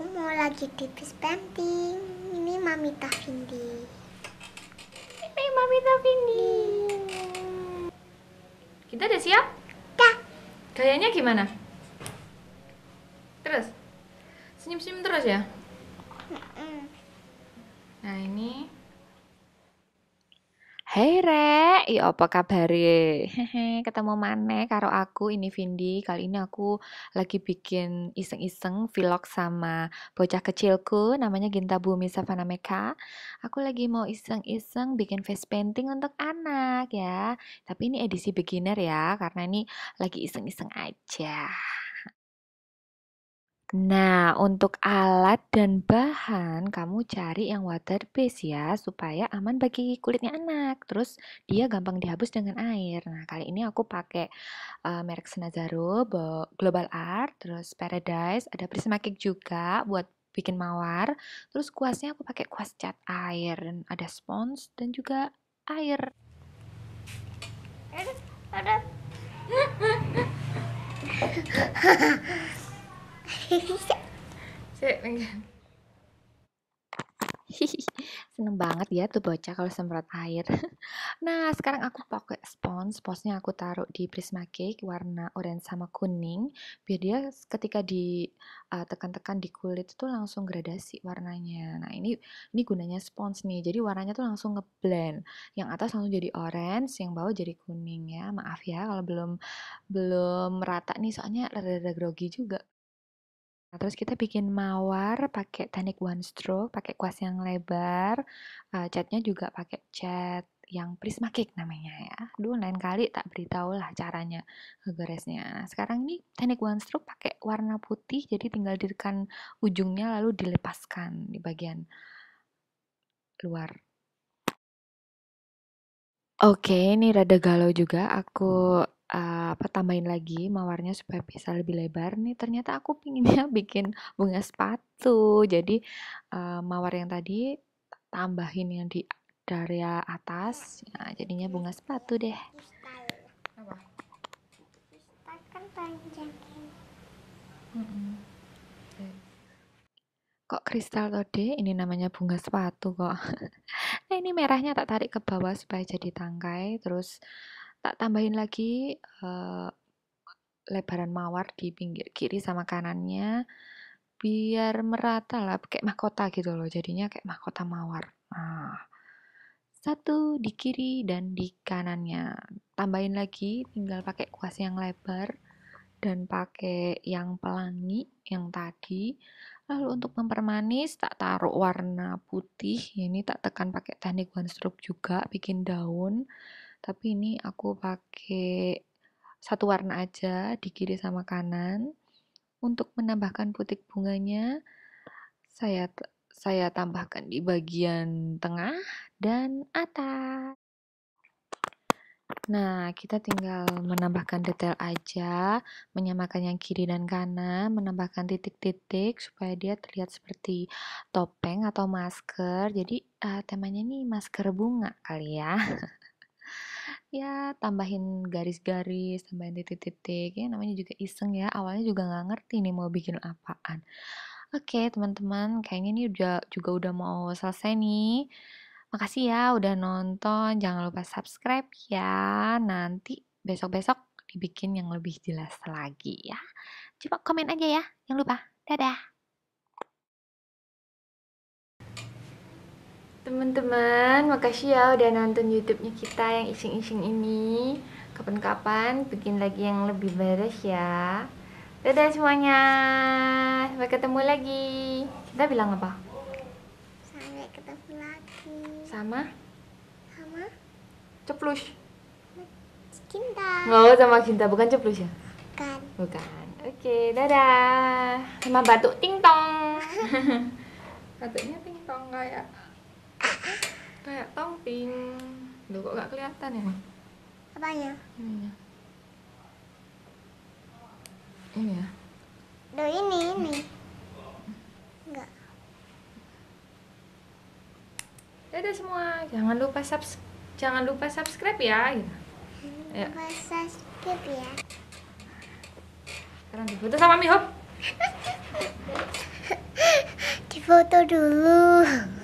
aku mau lagi tipis penting ini mami Tafindi ini mami Tafindi iya. kita udah siap? udah gayanya gimana? terus? senyum-senyum terus ya? nah ini Hey Ren Nek, ya apa kabar? Hehe, ketemu mana? karo aku ini Vindi. Kali ini aku lagi bikin iseng-iseng vlog sama bocah kecilku namanya Ginta Bumi Savana Meka. Aku lagi mau iseng-iseng bikin face painting untuk anak ya. Tapi ini edisi beginner ya karena ini lagi iseng-iseng aja. Nah, untuk alat dan bahan, kamu cari yang water-based ya, supaya aman bagi kulitnya anak. Terus dia gampang dihapus dengan air. Nah, kali ini aku pakai uh, merek Senazaro, Global Art, terus Paradise, ada Prisma Cake juga buat bikin mawar. Terus kuasnya aku pakai kuas cat air, dan ada spons dan juga air. Ada, ada. Seneng banget ya tuh bocah kalau semprot air. Nah, sekarang aku pakai spons. Sponsnya aku taruh di Prisma Cake warna orange sama kuning. Biar dia ketika di uh, tekan-tekan di kulit itu langsung gradasi warnanya. Nah, ini ini gunanya spons nih. Jadi warnanya tuh langsung ngeblend. Yang atas langsung jadi orange, yang bawah jadi kuning ya. Maaf ya kalau belum belum rata nih soalnya rada-rada grogi juga. Nah, terus kita bikin mawar pakai teknik one stroke, pakai kuas yang lebar, uh, catnya juga pakai cat yang prisma cake namanya ya. Duh, lain kali tak beritahu lah caranya ngegoresnya. Nah, sekarang ini teknik one stroke pakai warna putih, jadi tinggal ditekan ujungnya lalu dilepaskan di bagian luar. Oke, ini rada galau juga. Aku uh, apa tambahin lagi mawarnya supaya bisa lebih lebar nih ternyata aku pinginnya bikin bunga sepatu jadi uh, mawar yang tadi tambahin yang di area atas nah, jadinya bunga sepatu deh kok kristal tode ini namanya bunga sepatu kok nah ini merahnya tak tarik ke bawah supaya jadi tangkai terus tak tambahin lagi uh, lebaran mawar di pinggir kiri sama kanannya biar merata lah kayak mahkota gitu loh jadinya kayak mahkota mawar nah, satu di kiri dan di kanannya tambahin lagi tinggal pakai kuas yang lebar dan pakai yang pelangi yang tadi lalu untuk mempermanis tak taruh warna putih ini tak tekan pakai teknik one stroke juga bikin daun tapi ini aku pakai satu warna aja di kiri sama kanan untuk menambahkan putik bunganya saya saya tambahkan di bagian tengah dan atas Nah, kita tinggal menambahkan detail aja, menyamakan yang kiri dan kanan, menambahkan titik-titik supaya dia terlihat seperti topeng atau masker. Jadi, uh, temanya ini masker bunga kali ya. ya tambahin garis-garis, tambahin titik-titik, ya namanya juga iseng ya, awalnya juga nggak ngerti nih mau bikin apaan. Oke teman-teman, kayaknya ini udah juga udah mau selesai nih. Makasih ya udah nonton, jangan lupa subscribe ya. Nanti besok-besok dibikin yang lebih jelas lagi ya. Coba komen aja ya, jangan lupa. Dadah. Teman-teman, makasih ya udah nonton YouTube-nya kita yang ising-ising ini. Kapan-kapan bikin lagi yang lebih beres ya. Dadah semuanya. Sampai ketemu lagi. Kita bilang apa? Sampai ketemu lagi. Sama? Sama? Ceplus. Cinta. Oh, sama cinta, bukan ceplus ya? Bukan. Bukan. Oke, dadah. Sama batuk ting tong. Batuknya ting tong kayak kayak ping, lu kok gak kelihatan ya apa ininya ini ya Duh ini ini hmm. enggak dadah semua jangan lupa subscribe jangan lupa subscribe ya gitu. Ya. Lupa subscribe ya sekarang difoto sama Miho foto dulu